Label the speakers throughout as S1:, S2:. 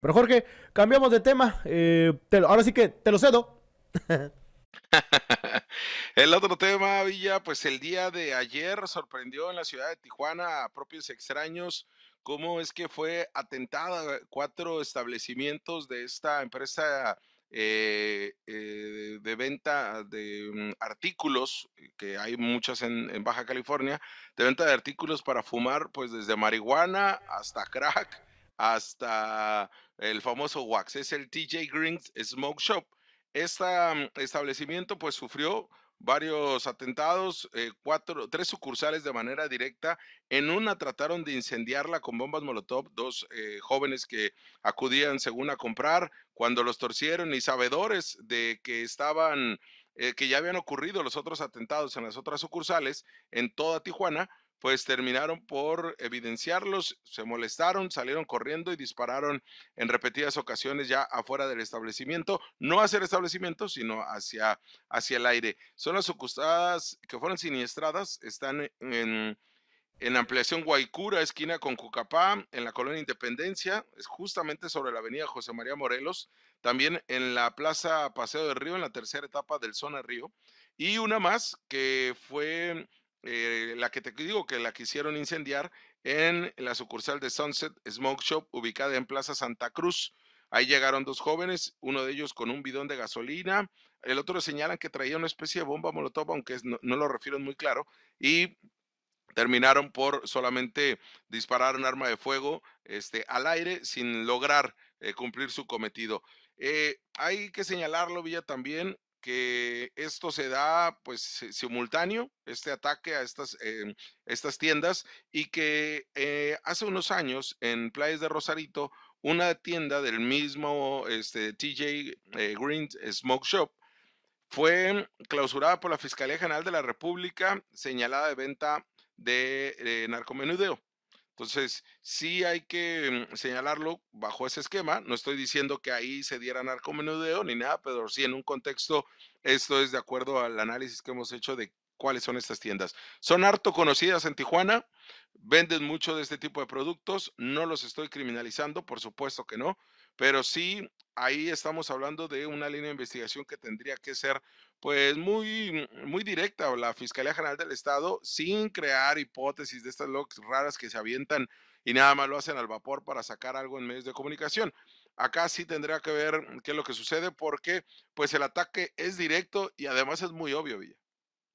S1: Pero Jorge, cambiamos de tema. Eh, ahora sí que te lo cedo.
S2: el otro tema, Villa, pues el día de ayer sorprendió en la ciudad de Tijuana a propios extraños cómo es que fue atentada cuatro establecimientos de esta empresa eh, eh, de venta de mm, artículos, que hay muchas en, en Baja California, de venta de artículos para fumar, pues desde marihuana hasta crack hasta el famoso Wax. Es el TJ Green Smoke Shop. Este establecimiento pues sufrió varios atentados, eh, cuatro, tres sucursales de manera directa. En una trataron de incendiarla con bombas Molotov, dos eh, jóvenes que acudían según a comprar, cuando los torcieron y sabedores de que estaban, eh, que ya habían ocurrido los otros atentados en las otras sucursales en toda Tijuana, pues terminaron por evidenciarlos, se molestaron, salieron corriendo y dispararon en repetidas ocasiones ya afuera del establecimiento, no hacia el establecimiento, sino hacia, hacia el aire. Son las ocupadas que fueron siniestradas, están en, en ampliación Guaycura, esquina con Cucapá, en la colonia Independencia, es justamente sobre la avenida José María Morelos, también en la plaza Paseo del Río, en la tercera etapa del Zona Río, y una más que fue eh, la que te digo que la quisieron incendiar en la sucursal de Sunset Smoke Shop ubicada en Plaza Santa Cruz. Ahí llegaron dos jóvenes, uno de ellos con un bidón de gasolina, el otro señalan que traía una especie de bomba molotov, aunque no, lo refieren muy claro, y terminaron por solamente disparar un arma de fuego este, al aire sin lograr eh, cumplir su cometido. Eh, hay que señalarlo, Villa, también que esto se da pues simultáneo, este ataque a estas, em, estas tiendas y que eh, hace unos años en Playas de Rosarito, una tienda del mismo TJ este, eh, Green Smoke Shop fue clausurada por la Fiscalía General de la República señalada de venta de, de eh, narcomenudeo. Entonces, sí hay que mm, señalarlo bajo ese esquema. No estoy diciendo que ahí se diera narcomenudeo ni nada, pero sí en un contexto, esto es de acuerdo al análisis que hemos hecho de cuáles son estas tiendas. Son harto conocidas en Tijuana, venden mucho de este tipo de productos, no los estoy criminalizando, por supuesto que no, pero sí ahí estamos hablando de una línea de investigación que tendría que ser pues muy, muy directa la Fiscalía General del Estado, sin crear hipótesis de estas locks raras que se avientan y nada más lo hacen al vapor para sacar algo en medios de comunicación. Acá sí tendría que ver mm, qué es lo que sucede porque pues el ataque es directo y además es muy obvio, Villa.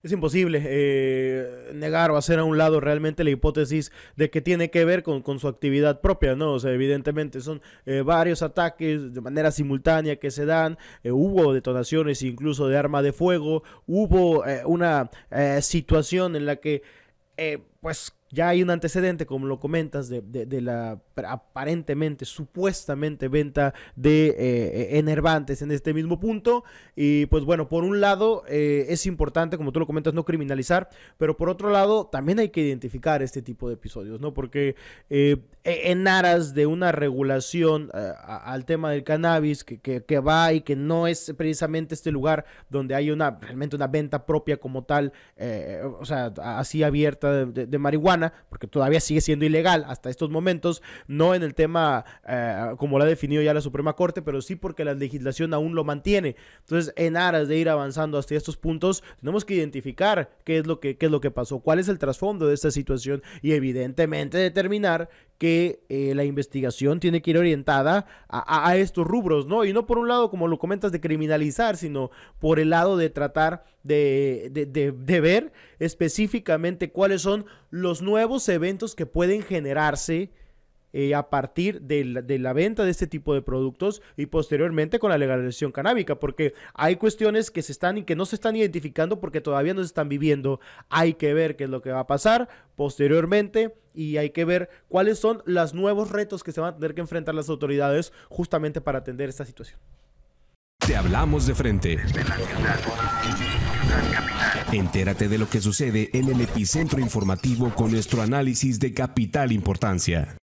S1: Es imposible eh, negar o hacer a un lado realmente la hipótesis de que tiene que ver con, con su actividad propia, ¿no? O sea, evidentemente son eh, varios ataques de manera simultánea que se dan, eh, hubo detonaciones incluso de arma de fuego, hubo eh, una situación en la que... Eh, pues ya hay un antecedente, como lo comentas, de, de, la aparentemente, supuestamente venta de eh, enervantes en este mismo punto. Y pues bueno, por un lado eh, es importante, como tú lo comentas, no criminalizar, pero por otro lado también hay que identificar este tipo de episodios, ¿no? Porque eh, e-, en aras de una regulación al tema del cannabis que, que, que, va y que no es precisamente este lugar donde hay una realmente una venta propia como tal, o sea, así abierta de, de marihuana, porque todavía sigue siendo ilegal hasta estos momentos, no en el tema eh, como lo ha definido ya la Suprema Corte, pero sí porque la legislación aún lo mantiene. Entonces, en aras de ir avanzando hasta estos puntos, tenemos que identificar qué es lo que, qué es lo que pasó, cuál es el trasfondo de esta situación y evidentemente determinar que eh, la investigación tiene que ir orientada a, estos rubros, ¿no? Y no por un lado, como lo comentas, de criminalizar, sino por el lado de tratar de, de, de, de ver específicamente cuáles son los nuevos eventos que pueden generarse eh, a partir de la, venta de este tipo de productos y posteriormente con la legalización canábica, porque hay cuestiones que se están y que no se están identificando porque todavía no se están viviendo. Hay que ver qué es lo que va a pasar posteriormente y hay que ver cuáles son los nuevos retos que se van a tener que enfrentar las autoridades justamente para atender esta situación.
S2: Te hablamos de frente. Entérate de lo que sucede en el epicentro informativo con nuestro análisis de capital importancia.